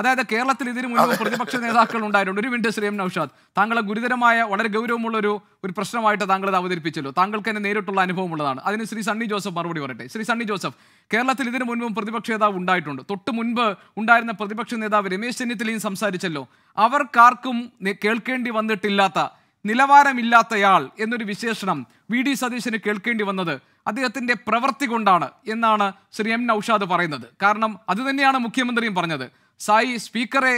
അതായത് കേരളത്തിൽ ഇതിനു മുന്നിൽ പ്രതിപക്ഷ നേതാക്കൾ ഉണ്ടായിട്ടുണ്ട് ഒരു മിനിറ്റ് ശ്രീം നൌഷാദ് താങ്കളെ ഗുരുതരമായ വളരെ ഗൗരവമുള്ള ഒരു ഒരു പ്രശ്നമായിട്ട് താങ്കൾ അത് അവതരിപ്പിച്ചല്ലോ താങ്കൾക്ക് തന്നെ നേരിട്ടുള്ള അനുഭവം ഉള്ളതാണ് അതിന് ശ്രീ സണ്ണി ജോസഫ് മറുപടി പറയട്ടെ ശ്രീ സണ്ണി ജോസഫ് കേരളത്തിൽ ഇതിനു മുൻപും പ്രതിപക്ഷ നേതാവ് ഉണ്ടായിട്ടുണ്ട് തൊട്ട് മുൻപ് ഉണ്ടായിരുന്ന പ്രതിപക്ഷ നേതാവ് രമേശ് ചെന്നിത്തലയും സംസാരിച്ചല്ലോ അവർക്കാർക്കും കേൾക്കേണ്ടി വന്നിട്ടില്ലാത്ത നിലവാരമില്ലാത്തയാൾ എന്നൊരു വിശേഷണം വി ഡി സതീശന് കേൾക്കേണ്ടി വന്നത് അദ്ദേഹത്തിന്റെ പ്രവൃത്തി കൊണ്ടാണ് എന്നാണ് ശ്രീ എം നൌഷാദ് പറയുന്നത് കാരണം അതുതന്നെയാണ് മുഖ്യമന്ത്രിയും പറഞ്ഞത് സായി സ്പീക്കറെ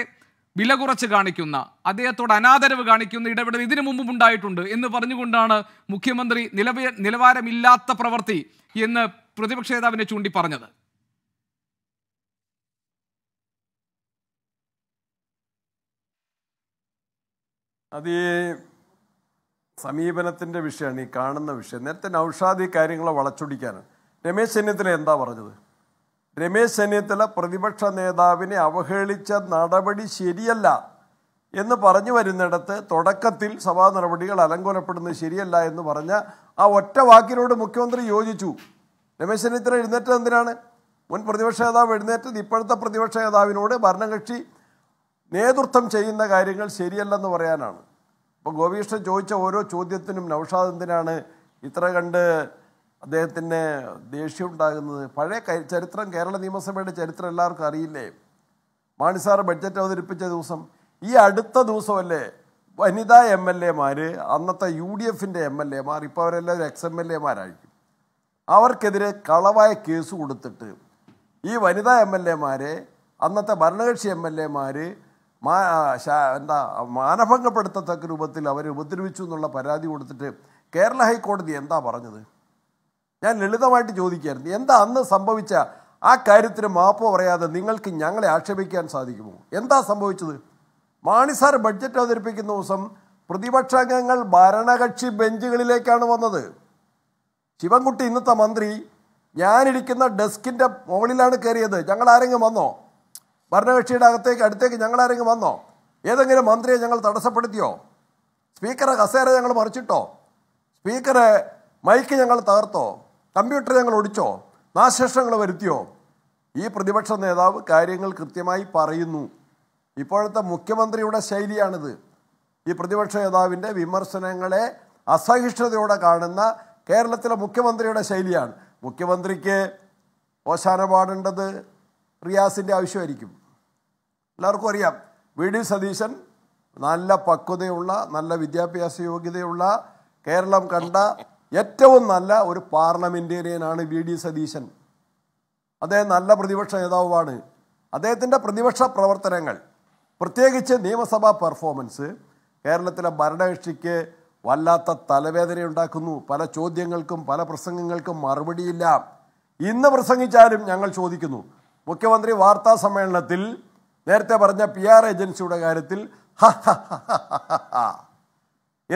വില കുറച്ച് കാണിക്കുന്ന അദ്ദേഹത്തോട് അനാദരവ് കാണിക്കുന്ന ഇടപെടൽ ഇതിനു മുമ്പും ഉണ്ടായിട്ടുണ്ട് എന്ന് പറഞ്ഞുകൊണ്ടാണ് മുഖ്യമന്ത്രി നിലവ നിലവാരമില്ലാത്ത പ്രവൃത്തി എന്ന് പ്രതിപക്ഷ നേതാവിനെ ചൂണ്ടി പറഞ്ഞത് അത് ഈ സമീപനത്തിൻ്റെ വിഷയമാണ് ഈ കാണുന്ന വിഷയം നേരത്തെ നൌഷാദ് ഈ കാര്യങ്ങളെ വളച്ചൊടിക്കാനാണ് രമേശ് ചെന്നിത്തല എന്താ പറഞ്ഞത് രമേശ് ചെന്നിത്തല പ്രതിപക്ഷ നേതാവിനെ അവഹേളിച്ച നടപടി ശരിയല്ല എന്ന് പറഞ്ഞു വരുന്നിടത്ത് തുടക്കത്തിൽ സഭാ നടപടികൾ അലങ്കോലപ്പെടുന്നത് ശരിയല്ല എന്ന് പറഞ്ഞ ആ ഒറ്റ വാക്കിനോട് മുഖ്യമന്ത്രി യോജിച്ചു രമേശ് ചെന്നിത്തല എഴുന്നേറ്റത് എന്തിനാണ് മുൻ പ്രതിപക്ഷ നേതാവ് എഴുന്നേറ്റത് ഇപ്പോഴത്തെ പ്രതിപക്ഷ നേതാവിനോട് ഭരണകക്ഷി നേതൃത്വം ചെയ്യുന്ന കാര്യങ്ങൾ ശരിയല്ലെന്ന് പറയാനാണ് അപ്പോൾ ഗോപികൃഷ്ണൻ ചോദിച്ച ഓരോ ചോദ്യത്തിനും നൌഷാദ് എന്തിനാണ് ഇത്ര കണ്ട് അദ്ദേഹത്തിന് ദേഷ്യം ഉണ്ടാകുന്നത് പഴയ ചരിത്രം കേരള നിയമസഭയുടെ ചരിത്രം എല്ലാവർക്കും അറിയില്ലേ മാണി സാർ ബഡ്ജറ്റ് അവതരിപ്പിച്ച ദിവസം ഈ അടുത്ത ദിവസമല്ലേ വനിതാ എം എൽ എമാർ അന്നത്തെ യു ഡി എഫിൻ്റെ എം എൽ എമാർ ഇപ്പോൾ അവരെല്ലാവരും എക്സ് എം എൽ എമാരായിരിക്കും അവർക്കെതിരെ കളവായ കേസ് കൊടുത്തിട്ട് ഈ വനിതാ എം എൽ എമാരെ അന്നത്തെ ഭരണകക്ഷി എം എൽ എമാർ മാ എന്താ മാനഭംഗപ്പെടുത്തത്തക്ക രൂപത്തിൽ അവർ ഉപദ്രവിച്ചു എന്നുള്ള പരാതി കൊടുത്തിട്ട് കേരള ഹൈക്കോടതി എന്താ പറഞ്ഞത് ഞാൻ ലളിതമായിട്ട് ചോദിക്കായിരുന്നു എന്താ അന്ന് സംഭവിച്ച ആ കാര്യത്തിന് മാപ്പ് പറയാതെ നിങ്ങൾക്ക് ഞങ്ങളെ ആക്ഷേപിക്കാൻ സാധിക്കുമോ എന്താ സംഭവിച്ചത് മാണി ബഡ്ജറ്റ് അവതരിപ്പിക്കുന്ന ദിവസം പ്രതിപക്ഷാംഗങ്ങൾ ഭരണകക്ഷി ബെഞ്ചുകളിലേക്കാണ് വന്നത് ശിവൻകുട്ടി ഇന്നത്തെ മന്ത്രി ഞാനിരിക്കുന്ന ഡെസ്കിൻ്റെ മുകളിലാണ് കയറിയത് ഞങ്ങൾ ആരെങ്കിലും വന്നോ ഭരണകക്ഷിയുടെ അകത്തേക്ക് അടുത്തേക്ക് ഞങ്ങൾ ആരെങ്കിലും വന്നോ ഏതെങ്കിലും മന്ത്രിയെ ഞങ്ങൾ തടസ്സപ്പെടുത്തിയോ സ്പീക്കറെ കസേര ഞങ്ങൾ മറിച്ചിട്ടോ സ്പീക്കറെ മൈക്ക് ഞങ്ങൾ തകർത്തോ കമ്പ്യൂട്ടർ ഞങ്ങൾ ഒടിച്ചോ നാശേഷങ്ങൾ വരുത്തിയോ ഈ പ്രതിപക്ഷ നേതാവ് കാര്യങ്ങൾ കൃത്യമായി പറയുന്നു ഇപ്പോഴത്തെ മുഖ്യമന്ത്രിയുടെ ശൈലിയാണിത് ഈ പ്രതിപക്ഷ നേതാവിൻ്റെ വിമർശനങ്ങളെ അസഹിഷ്ണുതയോടെ കാണുന്ന കേരളത്തിലെ മുഖ്യമന്ത്രിയുടെ ശൈലിയാണ് മുഖ്യമന്ത്രിക്ക് ഓശാന പാടേണ്ടത് റിയാസിൻ്റെ ആവശ്യമായിരിക്കും എല്ലാവർക്കും അറിയാം വി ഡി സതീശൻ നല്ല പക്വതയുള്ള നല്ല വിദ്യാഭ്യാസ യോഗ്യതയുള്ള കേരളം കണ്ട ഏറ്റവും നല്ല ഒരു പാർലമെൻറ്റേറിയനാണ് വി ഡി സതീശൻ അദ്ദേഹം നല്ല പ്രതിപക്ഷ നേതാവുമാണ് അദ്ദേഹത്തിൻ്റെ പ്രതിപക്ഷ പ്രവർത്തനങ്ങൾ പ്രത്യേകിച്ച് നിയമസഭാ പെർഫോമൻസ് കേരളത്തിലെ ഭരണകക്ഷിക്ക് വല്ലാത്ത തലവേദനയുണ്ടാക്കുന്നു പല ചോദ്യങ്ങൾക്കും പല പ്രസംഗങ്ങൾക്കും മറുപടിയില്ല ഇന്ന് പ്രസംഗിച്ചാലും ഞങ്ങൾ ചോദിക്കുന്നു മുഖ്യമന്ത്രി വാർത്താ സമ്മേളനത്തിൽ നേരത്തെ പറഞ്ഞ പി ആർ ഏജൻസിയുടെ കാര്യത്തിൽ ഹ ഹ ഹ ഹ ഹ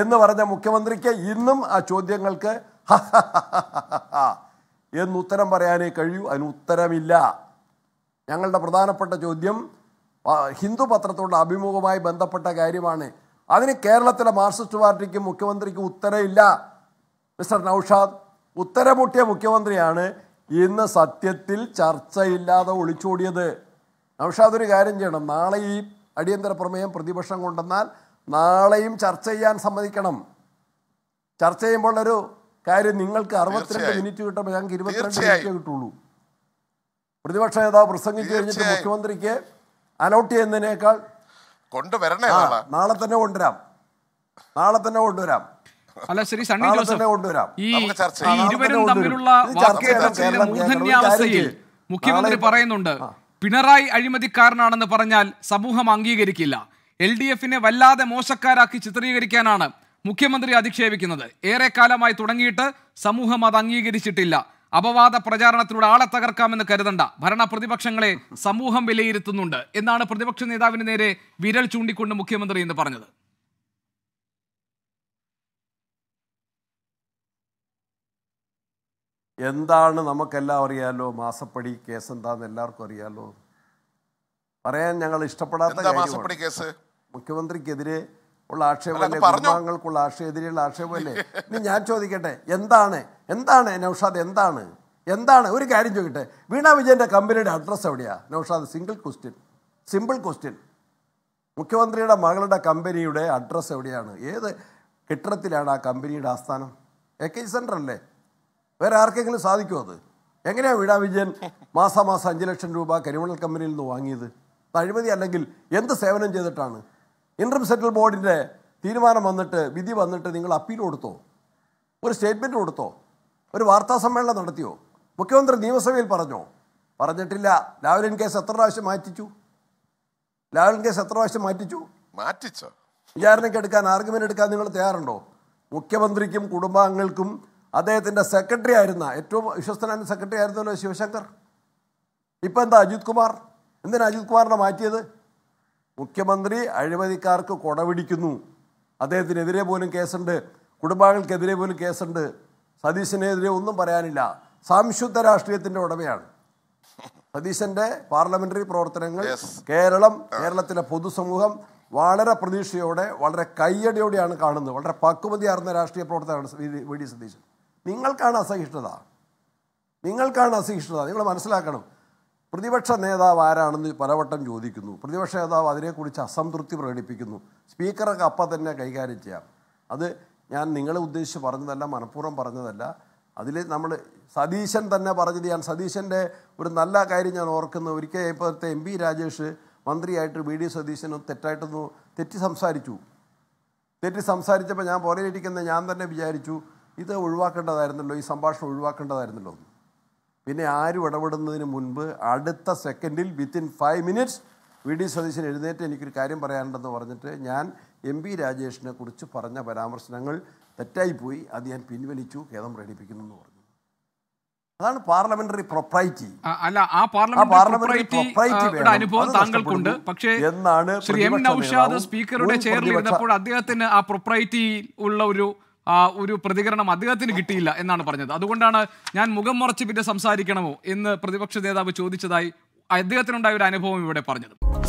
എന്ന് പറഞ്ഞ മുഖ്യമന്ത്രിക്ക് ഇന്നും ആ ചോദ്യങ്ങൾക്ക് എന്ന് ഉത്തരം പറയാനേ കഴിയൂ അതിന് ഉത്തരമില്ല ഞങ്ങളുടെ പ്രധാനപ്പെട്ട ചോദ്യം ഹിന്ദു പത്രത്തോട് അഭിമുഖമായി ബന്ധപ്പെട്ട കാര്യമാണ് അതിന് കേരളത്തിലെ മാർക്സിസ്റ്റ് പാർട്ടിക്കും മുഖ്യമന്ത്രിക്കും ഉത്തരമില്ല മിസ്റ്റർ നൌഷാദ് ഉത്തരമുട്ടിയ മുഖ്യമന്ത്രിയാണ് ഇന്ന് സത്യത്തിൽ ചർച്ചയില്ലാതെ ഒളിച്ചോടിയത് നൌഷാദ് ഒരു കാര്യം ചെയ്യണം നാളെ ഈ അടിയന്തര പ്രമേയം പ്രതിപക്ഷം കൊണ്ടെന്നാൽ നാളെയും ചർച്ച ചെയ്യാൻ സമ്മതിക്കണം ചർച്ച ചെയ്യുമ്പോൾ ഒരു കാര്യം നിങ്ങൾക്ക് അറുപത്തിരണ്ട് മിനിറ്റ് കിട്ടുമ്പോൾ ഞങ്ങൾക്ക് ഇരുപത്തിരണ്ട് മിനിറ്റ് കിട്ടുള്ളൂ പ്രതിപക്ഷ നേതാവ് പ്രസംഗിച്ചു കഴിഞ്ഞിട്ട് മുഖ്യമന്ത്രിക്ക് അലോട്ട് ചെയ്യുന്നതിനേക്കാൾ കൊണ്ടുവരണേ നാളെ തന്നെ കൊണ്ടുവരാം നാളെ തന്നെ കൊണ്ടുവരാം അല്ല ശരി സണ്ണി ജോസഫ് ഈ തമ്മിലുള്ള മുഖ്യമന്ത്രി പറയുന്നുണ്ട് പിണറായി അഴിമതിക്കാരനാണെന്ന് പറഞ്ഞാൽ സമൂഹം അംഗീകരിക്കില്ല എൽ ഡി എഫിനെ വല്ലാതെ മോശക്കാരാക്കി ചിത്രീകരിക്കാനാണ് മുഖ്യമന്ത്രി അധിക്ഷേപിക്കുന്നത് ഏറെക്കാലമായി തുടങ്ങിയിട്ട് സമൂഹം അത് അംഗീകരിച്ചിട്ടില്ല അപവാദ പ്രചാരണത്തിലൂടെ ആളെ തകർക്കാമെന്ന് കരുതണ്ട ഭരണ പ്രതിപക്ഷങ്ങളെ സമൂഹം വിലയിരുത്തുന്നുണ്ട് എന്നാണ് പ്രതിപക്ഷ നേതാവിന് നേരെ വിരൽ ചൂണ്ടിക്കൊണ്ട് മുഖ്യമന്ത്രി എന്ന് പറഞ്ഞത് എന്താണ് നമുക്കെല്ലാം അറിയാലോ മാസപ്പടി കേസ് എന്താന്ന് എല്ലാവർക്കും അറിയാലോ പറയാൻ ഞങ്ങൾ ഇഷ്ടപ്പെടാത്ത മാസപ്പടി കേസ് മുഖ്യമന്ത്രിക്കെതിരെ ഉള്ള ആക്ഷേപമല്ലേ കുടുംബാംഗങ്ങൾക്കുള്ള എതിരെയുള്ള ആക്ഷേപമല്ലേ ഇനി ഞാൻ ചോദിക്കട്ടെ എന്താണ് എന്താണ് നൗഷാദ് എന്താണ് എന്താണ് ഒരു കാര്യം ചോദിക്കട്ടെ വീണ വിജയൻ്റെ കമ്പനിയുടെ അഡ്രസ്സ് എവിടെയാ Naushad single question simple question മുഖ്യമന്ത്രിയുടെ മകളുടെ കമ്പനിയുടെ അഡ്രസ്സ് എവിടെയാണ് ഏത് കെട്ടിടത്തിലാണ് ആ കമ്പനിയുടെ ആസ്ഥാനം എ കെ സെൻ്റർ അല്ലേ വേറെ ആർക്കെങ്കിലും സാധിക്കുമോ അത് എങ്ങനെയാണ് വീണ വിജയൻ മാസാമാസം അഞ്ച് ലക്ഷം രൂപ കരിമണൽ കമ്പനിയിൽ നിന്ന് വാങ്ങിയത് അഴിമതി അല്ലെങ്കിൽ എന്ത് സേവനം ചെയ്തിട്ടാണ് ഇൻട്രം സെറ്റിൽ ബോർഡിൻ്റെ തീരുമാനം വന്നിട്ട് വിധി വന്നിട്ട് നിങ്ങൾ അപ്പീൽ കൊടുത്തോ ഒരു സ്റ്റേറ്റ്മെൻറ്റ് കൊടുത്തോ ഒരു വാർത്താ സമ്മേളനം നടത്തിയോ മുഖ്യമന്ത്രി നിയമസഭയിൽ പറഞ്ഞോ പറഞ്ഞിട്ടില്ല ലാവലിൻ കേസ് എത്ര പ്രാവശ്യം മാറ്റിച്ചു ലാവലിൻ കേസ് എത്ര പ്രാവശ്യം മാറ്റിച്ചു മാറ്റിച്ചോ വിചാരണയ്ക്ക് എടുക്കാൻ ആർഗ്യുമെൻ്റ് എടുക്കാൻ നിങ്ങൾ തയ്യാറുണ്ടോ മുഖ്യമന്ത്രിക്കും കുടുംബാംഗങ്ങൾക്കും അദ്ദേഹത്തിൻ്റെ സെക്രട്ടറി ആയിരുന്ന ഏറ്റവും വിശ്വസ്തനായ സെക്രട്ടറി ആയിരുന്നല്ലോ ശിവശങ്കർ ഇപ്പം എന്താ അജിത് കുമാർ എന്തിനാ അജിത് കുമാറിനെ മാറ്റിയത് മുഖ്യമന്ത്രി അഴിമതിക്കാർക്ക് കൊടപിടിക്കുന്നു അദ്ദേഹത്തിനെതിരെ പോലും കേസുണ്ട് കുടുംബാംഗങ്ങൾക്കെതിരെ പോലും കേസുണ്ട് സതീശനെതിരെ ഒന്നും പറയാനില്ല സംശുദ്ധ രാഷ്ട്രീയത്തിൻ്റെ ഉടമയാണ് സതീശന്റെ പാർലമെന്ററി പ്രവർത്തനങ്ങൾ കേരളം കേരളത്തിലെ പൊതുസമൂഹം വളരെ പ്രതീക്ഷയോടെ വളരെ കയ്യടിയോടെയാണ് കാണുന്നത് വളരെ പക്വതയാർന്ന രാഷ്ട്രീയ പ്രവർത്തനമാണ് വി ഡി സതീശൻ നിങ്ങൾക്കാണ് അസഹിഷ്ണുത നിങ്ങൾക്കാണ് അസഹിഷ്ണുത നിങ്ങൾ മനസ്സിലാക്കണം പ്രതിപക്ഷ നേതാവ് ആരാണെന്ന് പലവട്ടം ചോദിക്കുന്നു പ്രതിപക്ഷ നേതാവ് അതിനെക്കുറിച്ച് അസംതൃപ്തി പ്രകടിപ്പിക്കുന്നു സ്പീക്കറൊക്കെ അപ്പം തന്നെ കൈകാര്യം ചെയ്യാം അത് ഞാൻ നിങ്ങളെ ഉദ്ദേശിച്ച് പറഞ്ഞതല്ല മനഃപൂർവ്വം പറഞ്ഞതല്ല അതിൽ നമ്മൾ സതീശൻ തന്നെ പറഞ്ഞത് ഞാൻ സതീശൻ്റെ ഒരു നല്ല കാര്യം ഞാൻ ഓർക്കുന്നു ഒരിക്കൽ ഇപ്പോഴത്തെ എം പി രാജേഷ് മന്ത്രിയായിട്ട് ബി ഡി സതീശനും തെറ്റായിട്ടൊന്ന് തെറ്റി സംസാരിച്ചു തെറ്റി സംസാരിച്ചപ്പോൾ ഞാൻ പുറയിലിരിക്കുന്ന ഞാൻ തന്നെ വിചാരിച്ചു ഇത് ഒഴിവാക്കേണ്ടതായിരുന്നല്ലോ ഈ സംഭാഷണം ഒഴിവാക്കേണ്ടതായിരുന്നല്ലോ പിന്നെ ആരും ഇടപെടുന്നതിന് മുൻപ് അടുത്ത സെക്കൻഡിൽ within five minutes V D Satheesan എഴുന്നേറ്റ് എനിക്കൊരു കാര്യം പറയാനുണ്ടെന്ന് പറഞ്ഞിട്ട് ഞാൻ എം പി രാജേഷിനെ കുറിച്ച് പറഞ്ഞ പരാമർശനങ്ങൾ തെറ്റായിപ്പോയി അത് ഞാൻ പിൻവലിച്ചു ഖേദം പ്രകടിപ്പിക്കുന്നു എന്ന് പറഞ്ഞു അതാണ് പാർലമെന്ററി പ്രൊപ്രൈറ്റി അല്ല ആ പാർലമെന്ററി പ്രൊപ്രൈറ്റി അനുഭവം താങ്കൾക്കുണ്ട് പക്ഷേ എന്നാണ് ശ്രീ എം സ്പീക്കറുടെ ചെയറിൽ ഇരുന്നപ്പോൾ അദ്ദേഹത്തിന് ആ പ്രൊപ്രൈറ്റി ഉള്ള ഒരു ഒരു പ്രതികരണം അദ്ദേഹത്തിന് കിട്ടിയില്ല എന്നാണ് പറഞ്ഞത് അതുകൊണ്ടാണ് ഞാൻ മുഖം മുറച്ച് പിന്നെ സംസാരിക്കണമോ എന്ന് പ്രതിപക്ഷ നേതാവ് ചോദിച്ചതായി അദ്ദേഹത്തിനുണ്ടായ ഒരു അനുഭവം ഇവിടെ പറഞ്ഞത്